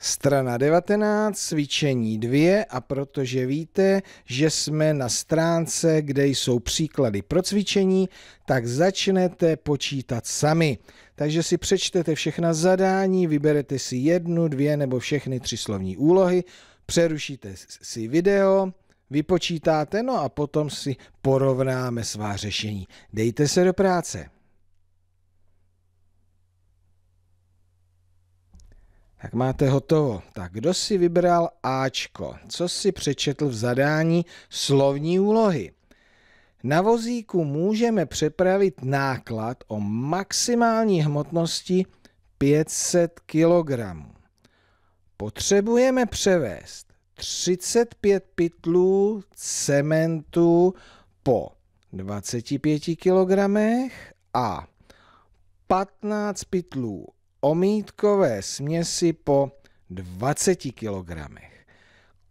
Strana 19, cvičení 2 a protože víte, že jsme na stránce, kde jsou příklady pro cvičení, tak začnete počítat sami. Takže si přečtete všechna zadání, vyberete si jednu, dvě nebo všechny tři slovní úlohy, přerušíte si video, vypočítáte, no a potom si porovnáme svá řešení. Dejte se do práce. Tak máte hotovo. Tak kdo si vybral Ačko? Co si přečetl v zadání slovní úlohy? Na vozíku můžeme přepravit náklad o maximální hmotnosti 500 kg. Potřebujeme převést 35 pytlů cementu po 25 kg a 15 pytlů omítkové směsi po 20 kg.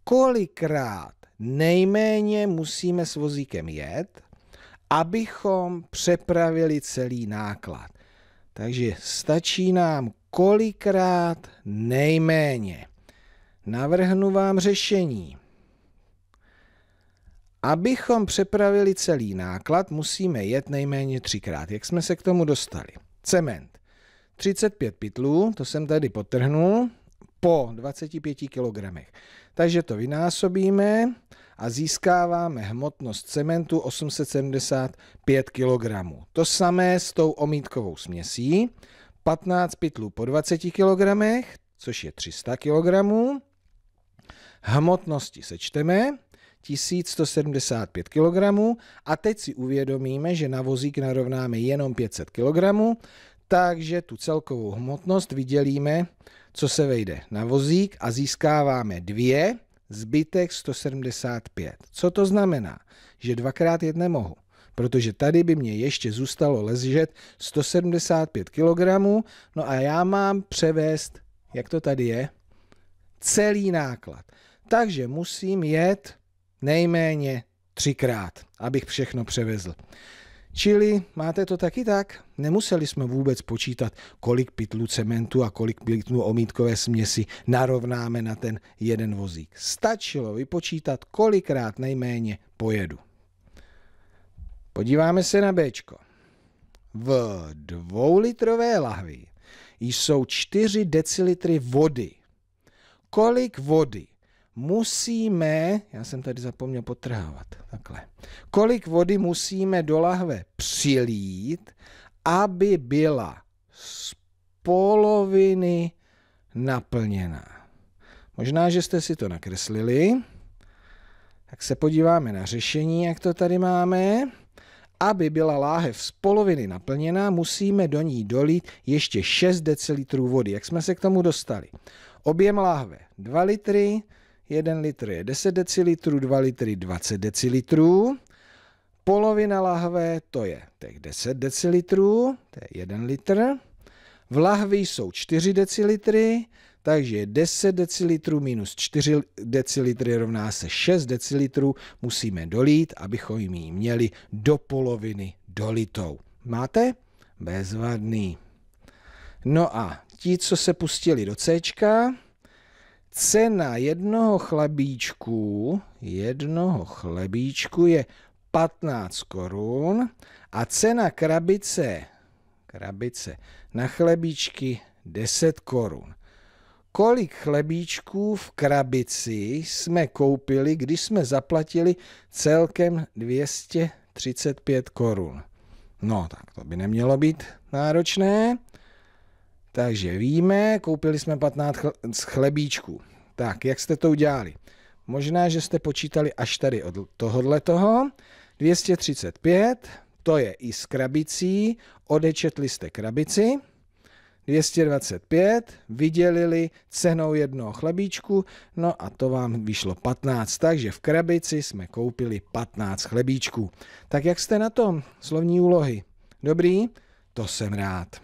Kolikrát nejméně musíme s vozíkem jet, abychom přepravili celý náklad. Takže stačí nám kolikrát nejméně. Navrhnu vám řešení. Abychom přepravili celý náklad, musíme jet nejméně třikrát. Jak jsme se k tomu dostali? Cement. 35 pytlů, to jsem tady potrhnul, po 25 kg. Takže to vynásobíme a získáváme hmotnost cementu 875 kg. To samé s tou omítkovou směsí. 15 pytlů po 20 kg, což je 300 kg. Hmotnosti sečteme, 1175 kg a teď si uvědomíme, že na vozík narovnáme jenom 500 kg, takže tu celkovou hmotnost vydělíme, co se vejde na vozík a získáváme 2, zbytek 175. Co to znamená? Že dvakrát jet nemohu, protože tady by mě ještě zůstalo ležet 175 kg, no a já mám převést, jak to tady je, celý náklad. Takže musím jet nejméně třikrát, abych všechno převezl. Čili máte to taky tak? Nemuseli jsme vůbec počítat, kolik pytlů cementu a kolik pytlů omítkové směsi narovnáme na ten jeden vozík. Stačilo vypočítat, kolikrát nejméně pojedu. Podíváme se na B. V dvoulitrové lahvi jsou 4 decilitry vody. Kolik vody musíme, já jsem tady zapomněl potrhávat, takhle, kolik vody musíme do lahve přilít, aby byla z poloviny naplněná. Možná, že jste si to nakreslili, tak se podíváme na řešení, jak to tady máme. Aby byla láhev z poloviny naplněná, musíme do ní dolít ještě 6 decilitrů vody. Jak jsme se k tomu dostali? Objem láhve 2 litry, 1 litr je 10 decilitrů, 2 litry 20 decilitrů, polovina lahve to je těch 10 decilitrů, to je 1 litr, v lahvi jsou 4 decilitry, takže 10 decilitrů minus 4 decilitry rovná se 6 decilitrů musíme dolít, abychom ji měli do poloviny dolitou. Máte? Bezvadný. No a ti, co se pustili do C, cena jednoho chlebíčku, jednoho chlebíčku je 15 korun a cena krabice, krabice na chlebíčky 10 korun. Kolik chlebíčků v krabici jsme koupili, když jsme zaplatili celkem 235 korun? No, tak to by nemělo být náročné. Takže víme, koupili jsme 15 chlebíčků. Tak, jak jste to udělali? Možná, že jste počítali až tady od tohohle toho. 235, to je i s krabicí, odečetli jste krabici. 225, vydělili cenou jednoho chlebíčku, no a to vám vyšlo 15, takže v krabici jsme koupili 15 chlebíčků. Tak jak jste na tom? Slovní úlohy. Dobrý? To jsem rád.